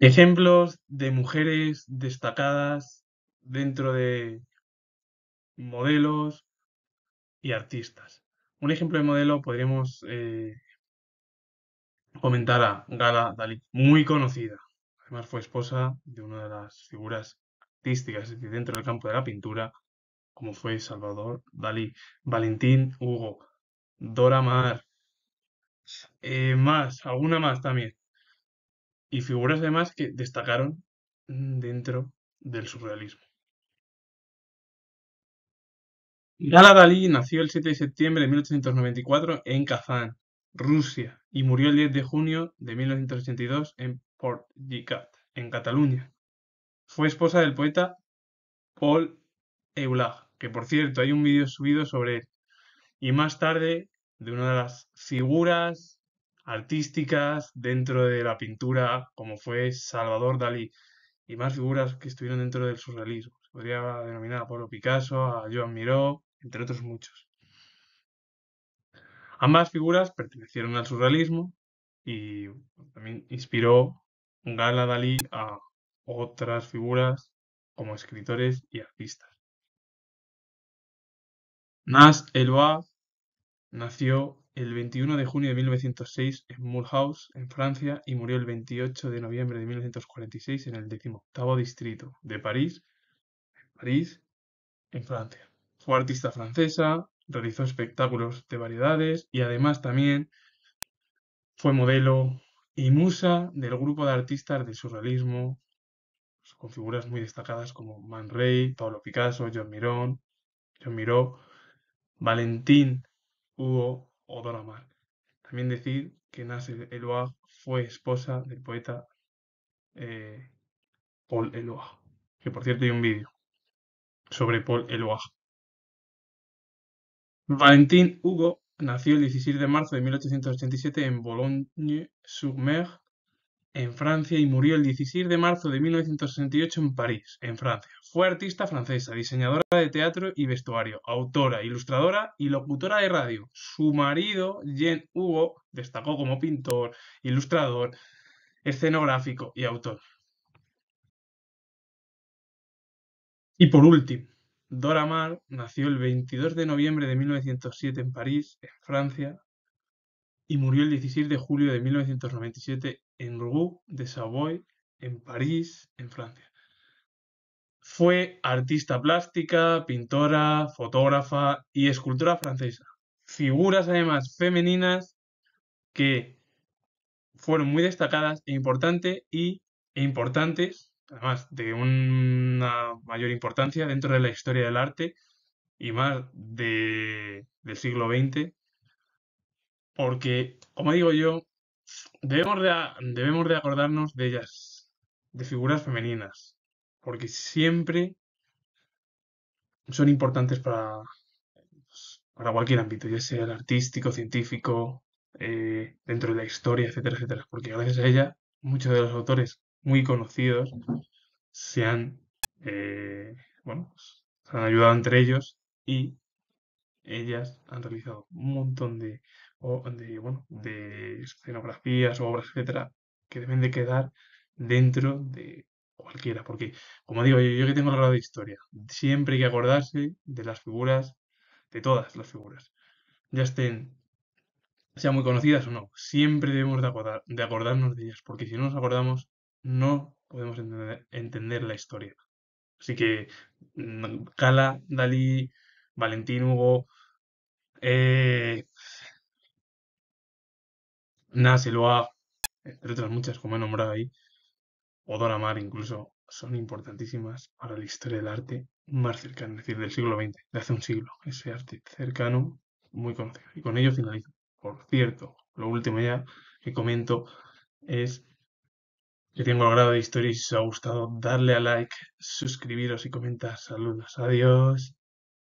Ejemplos de mujeres destacadas dentro de modelos y artistas. Un ejemplo de modelo podríamos eh, comentar a Gala Dalí, muy conocida. Además fue esposa de una de las figuras artísticas dentro del campo de la pintura, como fue Salvador Dalí, Valentín Hugo, Dora Mar, eh, más, alguna más también y figuras además que destacaron dentro del surrealismo. Gala Dalí nació el 7 de septiembre de 1894 en Kazán, Rusia, y murió el 10 de junio de 1982 en Port Lligat, en Cataluña. Fue esposa del poeta Paul Eulag, que por cierto hay un vídeo subido sobre él, y más tarde de una de las figuras artísticas dentro de la pintura, como fue Salvador Dalí, y más figuras que estuvieron dentro del surrealismo. Se podría denominar a Pablo Picasso, a Joan Miró, entre otros muchos. Ambas figuras pertenecieron al surrealismo y también inspiró Gala Dalí a otras figuras como escritores y artistas. Nas Elba nació el 21 de junio de 1906 en Mulhouse, en Francia, y murió el 28 de noviembre de 1946 en el 18 distrito de París, en París, en Francia. Fue artista francesa, realizó espectáculos de variedades y además también fue modelo y musa del grupo de artistas del surrealismo, con figuras muy destacadas como Man Ray, Pablo Picasso, John Mirón, John Miró, Valentín Hugo también decir que Nasser Eloah fue esposa del poeta eh, Paul Eloah, que por cierto hay un vídeo sobre Paul Eloah. Valentín Hugo nació el 16 de marzo de 1887 en Boulogne-sur-Mer, en Francia y murió el 16 de marzo de 1968 en París, en Francia. Fue artista francesa, diseñadora de teatro y vestuario, autora, ilustradora y locutora de radio. Su marido, Jean Hugo, destacó como pintor, ilustrador, escenográfico y autor. Y por último, Dora Maar nació el 22 de noviembre de 1907 en París, en Francia y murió el 16 de julio de 1997 en Roux de Savoy, en París, en Francia. Fue artista plástica, pintora, fotógrafa y escultora francesa. Figuras además femeninas que fueron muy destacadas e, importante y, e importantes, además de una mayor importancia dentro de la historia del arte y más de, del siglo XX porque, como digo yo, debemos de, debemos de acordarnos de ellas, de figuras femeninas, porque siempre son importantes para, para cualquier ámbito, ya sea el artístico, científico, eh, dentro de la historia, etcétera, etcétera. Porque gracias a ella, muchos de los autores muy conocidos se eh, bueno, pues, se han ayudado entre ellos y ellas han realizado un montón de o de, bueno, de escenografías o obras, etcétera, que deben de quedar dentro de cualquiera. Porque, como digo, yo, que tengo el grado de historia, siempre hay que acordarse de las figuras, de todas las figuras, ya estén, sean muy conocidas o no, siempre debemos de, acordarnos de ellas, porque si no nos acordamos, no podemos entender, la historia. Así que mm, Cala, Dalí, Valentín Hugo, eh, Naseloa, entre otras muchas como he nombrado ahí, o Dora Mar incluso, son importantísimas para la historia del arte más cercano, es decir, del siglo XX, de hace un siglo. Ese arte cercano, muy conocido. Y con ello finalizo. Por cierto, lo último ya que comento es que tengo el grado de historia y si os ha gustado, darle a like, suscribiros y comentar. Saludos, adiós.